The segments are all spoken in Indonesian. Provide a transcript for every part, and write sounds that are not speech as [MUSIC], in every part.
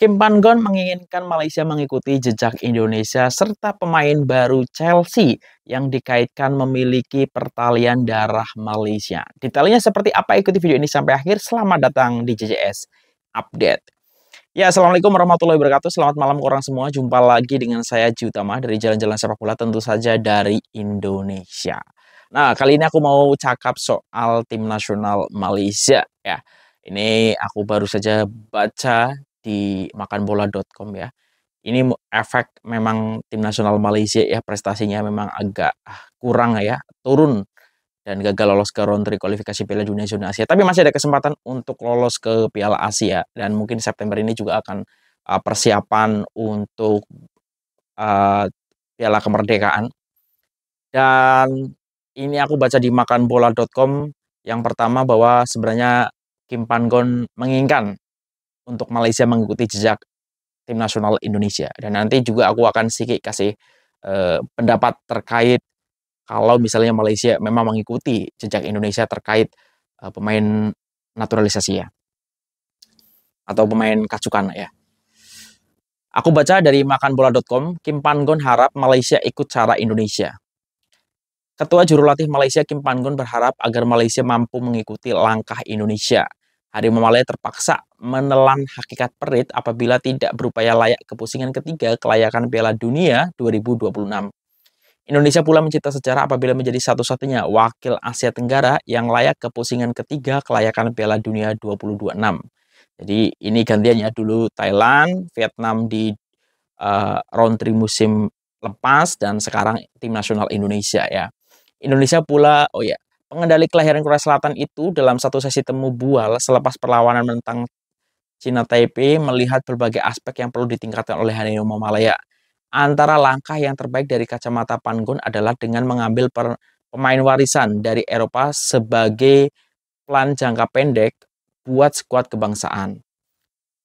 Kim pan menginginkan Malaysia mengikuti jejak Indonesia serta pemain baru Chelsea yang dikaitkan memiliki pertalian darah Malaysia. Detailnya seperti apa ikuti video ini sampai akhir. Selamat datang di JJS Update. Ya, Assalamualaikum warahmatullahi wabarakatuh. Selamat malam orang semua. Jumpa lagi dengan saya Jutama dari Jalan-Jalan Sepak Bola tentu saja dari Indonesia. Nah, kali ini aku mau cakap soal tim nasional Malaysia ya. Ini aku baru saja baca di makanbola.com ya. Ini efek memang tim nasional Malaysia ya prestasinya memang agak ah, kurang ya, turun dan gagal lolos ke round kualifikasi Piala Dunia Zona Asia. Tapi masih ada kesempatan untuk lolos ke Piala Asia dan mungkin September ini juga akan ah, persiapan untuk uh, Piala Kemerdekaan. Dan ini aku baca di makanbola.com yang pertama bahwa sebenarnya Kim Panggon menginginkan untuk Malaysia mengikuti jejak tim nasional Indonesia. Dan nanti juga aku akan sedikit kasih eh, pendapat terkait kalau misalnya Malaysia memang mengikuti jejak Indonesia terkait eh, pemain naturalisasi ya. Atau pemain kacukan ya. Aku baca dari makanbola.com, Kim Panggon harap Malaysia ikut cara Indonesia. Ketua juru latih Malaysia Kim Panggon berharap agar Malaysia mampu mengikuti langkah Indonesia Harimau Malaya terpaksa menelan hakikat perit apabila tidak berupaya layak ke pusingan ketiga kelayakan Piala Dunia 2026. Indonesia pula mencipta sejarah apabila menjadi satu-satunya wakil Asia Tenggara yang layak ke pusingan ketiga kelayakan Piala Dunia 2026. Jadi ini gantiannya dulu Thailand, Vietnam di uh, round 3 musim lepas dan sekarang tim nasional Indonesia ya. Indonesia pula, oh ya, Pengendali kelahiran Korea Selatan itu dalam satu sesi temu bual selepas perlawanan menentang Cina Taipei melihat berbagai aspek yang perlu ditingkatkan oleh Harimau Malaya. Antara langkah yang terbaik dari kacamata Panggon adalah dengan mengambil per, pemain warisan dari Eropa sebagai plan jangka pendek buat skuad kebangsaan.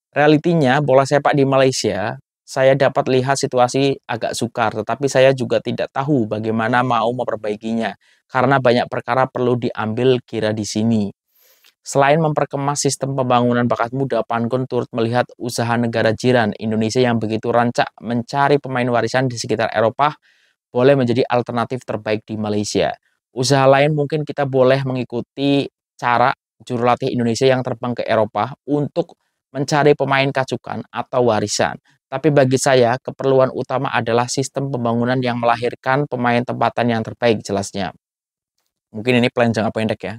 Realitinya, bola sepak di Malaysia saya dapat lihat situasi agak sukar, tetapi saya juga tidak tahu bagaimana mau memperbaikinya, karena banyak perkara perlu diambil kira di sini. Selain memperkemas sistem pembangunan bakat muda, Pankun turut melihat usaha negara jiran Indonesia yang begitu rancak mencari pemain warisan di sekitar Eropa boleh menjadi alternatif terbaik di Malaysia. Usaha lain mungkin kita boleh mengikuti cara jurulatih Indonesia yang terbang ke Eropa untuk mencari pemain kacukan atau warisan. Tapi bagi saya, keperluan utama adalah sistem pembangunan yang melahirkan pemain tempatan yang terbaik jelasnya. Mungkin ini plan jangka pendek ya.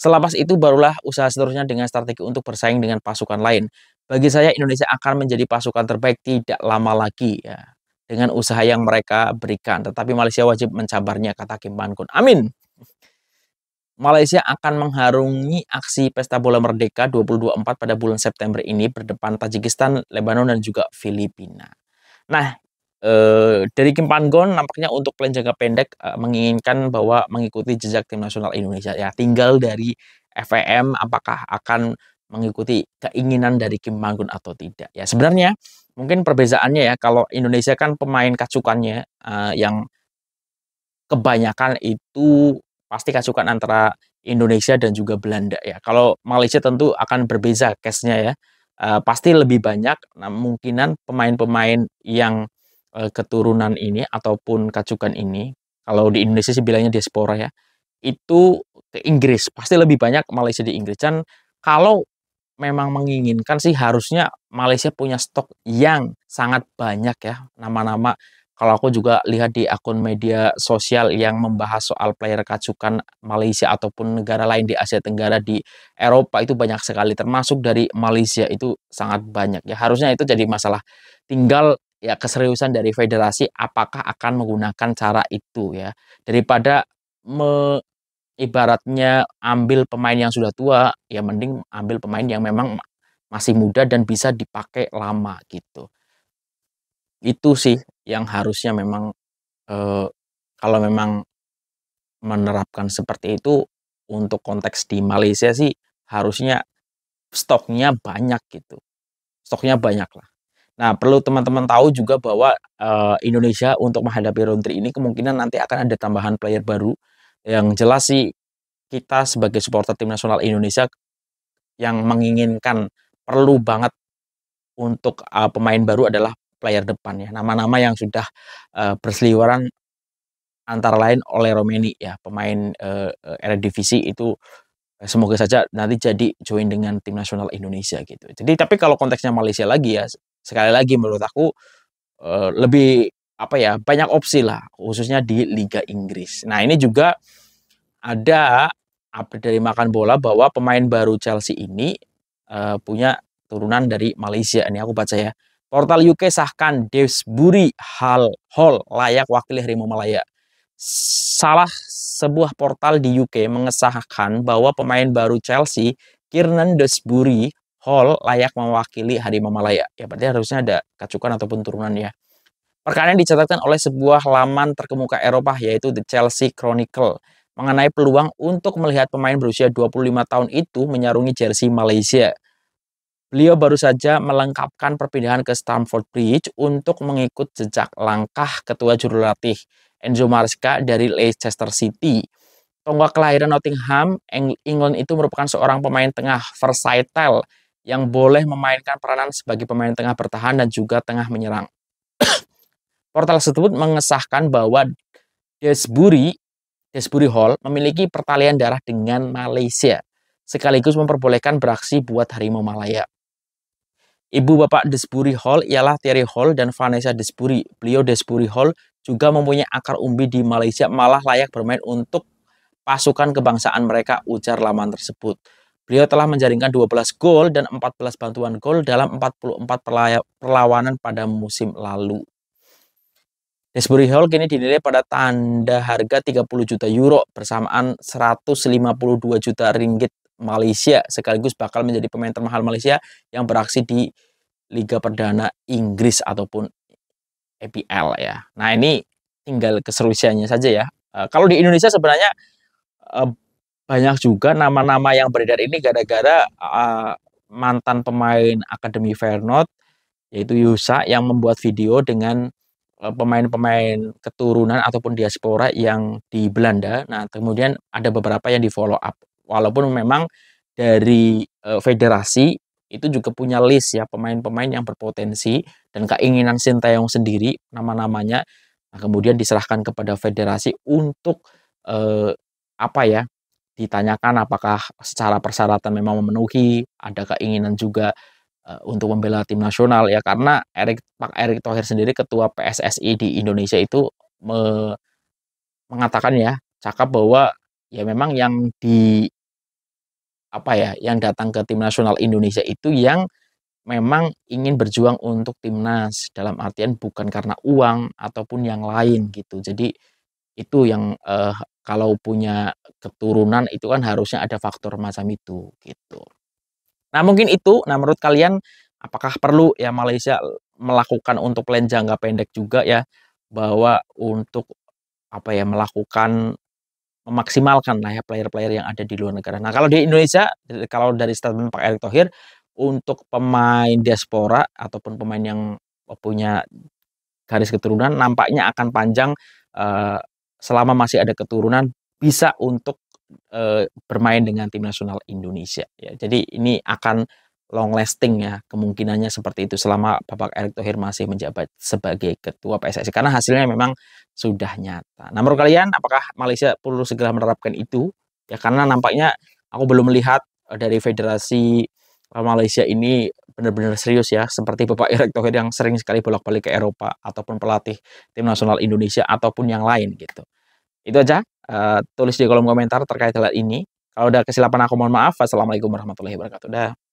Selepas itu barulah usaha seterusnya dengan strategi untuk bersaing dengan pasukan lain. Bagi saya Indonesia akan menjadi pasukan terbaik tidak lama lagi ya. Dengan usaha yang mereka berikan. Tetapi Malaysia wajib mencabarnya kata Kim Bangkun. Kun. Amin. Malaysia akan mengharungi aksi Pesta Bola Merdeka 2024 pada bulan September ini berdepan Tajikistan, Lebanon, dan juga Filipina. Nah, eh, dari Kim Panggon nampaknya untuk plan jangka pendek eh, menginginkan bahwa mengikuti jejak tim nasional Indonesia ya tinggal dari FVM apakah akan mengikuti keinginan dari Kim Panggon atau tidak ya sebenarnya mungkin perbezaannya ya kalau Indonesia kan pemain kacukannya eh, yang kebanyakan itu pasti kacukan antara Indonesia dan juga Belanda ya. Kalau Malaysia tentu akan berbeza case-nya ya. E, pasti lebih banyak nah, pemain-pemain yang e, keturunan ini ataupun kacukan ini kalau di Indonesia sih bilangnya diaspora ya itu ke Inggris pasti lebih banyak Malaysia di Inggris dan kalau memang menginginkan sih harusnya Malaysia punya stok yang sangat banyak ya nama-nama kalau aku juga lihat di akun media sosial yang membahas soal player kacukan Malaysia ataupun negara lain di Asia Tenggara di Eropa itu banyak sekali termasuk dari Malaysia itu sangat banyak ya harusnya itu jadi masalah tinggal ya keseriusan dari federasi apakah akan menggunakan cara itu ya daripada me ibaratnya ambil pemain yang sudah tua ya mending ambil pemain yang memang masih muda dan bisa dipakai lama gitu itu sih yang harusnya memang eh, kalau memang menerapkan seperti itu untuk konteks di Malaysia sih harusnya stoknya banyak gitu. Stoknya banyak lah. Nah, perlu teman-teman tahu juga bahwa eh, Indonesia untuk menghadapi round ini kemungkinan nanti akan ada tambahan player baru. Yang jelas sih kita sebagai supporter tim nasional Indonesia yang menginginkan perlu banget untuk uh, pemain baru adalah player depan ya. Nama-nama yang sudah uh, berseliweran antara lain oleh Romeni ya, pemain uh, Eredivisie itu semoga saja nanti jadi join dengan tim nasional Indonesia gitu. Jadi tapi kalau konteksnya Malaysia lagi ya sekali lagi menurut aku uh, lebih apa ya banyak opsi lah khususnya di Liga Inggris. Nah ini juga ada update dari makan bola bahwa pemain baru Chelsea ini uh, punya turunan dari Malaysia. Ini aku baca ya. Portal UK sahkan Dewsbury Hall, Hall layak wakil harimau Malaya. Salah sebuah portal di UK mengesahkan bahwa pemain baru Chelsea, Kiernan Dewsbury Hall layak mewakili harimau Malaya. Ya berarti harusnya ada kacukan ataupun turunan ya. Perkara yang dicatatkan oleh sebuah laman terkemuka Eropa yaitu The Chelsea Chronicle mengenai peluang untuk melihat pemain berusia 25 tahun itu menyarungi jersey Malaysia. Beliau baru saja melengkapkan perpindahan ke Stamford Bridge untuk mengikut jejak langkah ketua juru latih Enzo Maresca dari Leicester City. Tonggak kelahiran Nottingham, England itu merupakan seorang pemain tengah versatile yang boleh memainkan peranan sebagai pemain tengah bertahan dan juga tengah menyerang. [COUGHS] Portal tersebut mengesahkan bahwa Desbury, Desbury Hall memiliki pertalian darah dengan Malaysia sekaligus memperbolehkan beraksi buat harimau Malaya. Ibu Bapak Despuri Hall ialah Terry Hall dan Vanessa Despuri. Beliau Despuri Hall juga mempunyai akar umbi di Malaysia, malah layak bermain untuk pasukan kebangsaan mereka, ujar laman tersebut. Beliau telah menjaringkan 12 gol dan 14 bantuan gol dalam 44 perlawanan pada musim lalu. Desbury Hall kini dinilai pada tanda harga 30 juta euro bersamaan 152 juta ringgit Malaysia sekaligus bakal menjadi pemain termahal Malaysia yang beraksi di Liga Perdana Inggris ataupun EPL ya. Nah ini tinggal keseruannya saja ya. E, kalau di Indonesia sebenarnya e, banyak juga nama-nama yang beredar ini gara-gara e, mantan pemain Akademi Fairnot yaitu Yusa yang membuat video dengan pemain-pemain keturunan ataupun diaspora yang di Belanda. Nah, kemudian ada beberapa yang di follow up Walaupun memang dari uh, federasi itu juga punya list ya pemain-pemain yang berpotensi dan keinginan sintayong sendiri nama-namanya nah, kemudian diserahkan kepada federasi untuk eh, apa ya ditanyakan apakah secara persyaratan memang memenuhi ada keinginan juga eh, untuk membela tim nasional ya karena Erik Pak Erick Thohir sendiri ketua PSSI di Indonesia itu me, mengatakan ya cakap bahwa ya memang yang di apa ya yang datang ke tim nasional Indonesia itu yang memang ingin berjuang untuk timnas dalam artian bukan karena uang ataupun yang lain gitu. Jadi itu yang eh, kalau punya keturunan itu kan harusnya ada faktor macam itu gitu. Nah, mungkin itu nah menurut kalian apakah perlu ya Malaysia melakukan untuk plan jangka pendek juga ya bahwa untuk apa ya melakukan memaksimalkan lah ya player-player yang ada di luar negara. Nah kalau di Indonesia, kalau dari statement Pak Erick Thohir, untuk pemain diaspora ataupun pemain yang punya garis keturunan nampaknya akan panjang uh, selama masih ada keturunan bisa untuk uh, bermain dengan tim nasional Indonesia. Ya, jadi ini akan long lasting ya kemungkinannya seperti itu selama Bapak Erick Thohir masih menjabat sebagai ketua PSSI karena hasilnya memang sudah nyata. Nah menurut kalian apakah Malaysia perlu segera menerapkan itu ya karena nampaknya aku belum melihat eh, dari federasi Malaysia ini benar-benar serius ya seperti Bapak Erick Thohir yang sering sekali bolak-balik ke Eropa ataupun pelatih tim nasional Indonesia ataupun yang lain gitu. Itu aja uh, tulis di kolom komentar terkait hal ini. Kalau ada kesilapan aku mohon maaf. Assalamualaikum warahmatullahi wabarakatuh. Dah.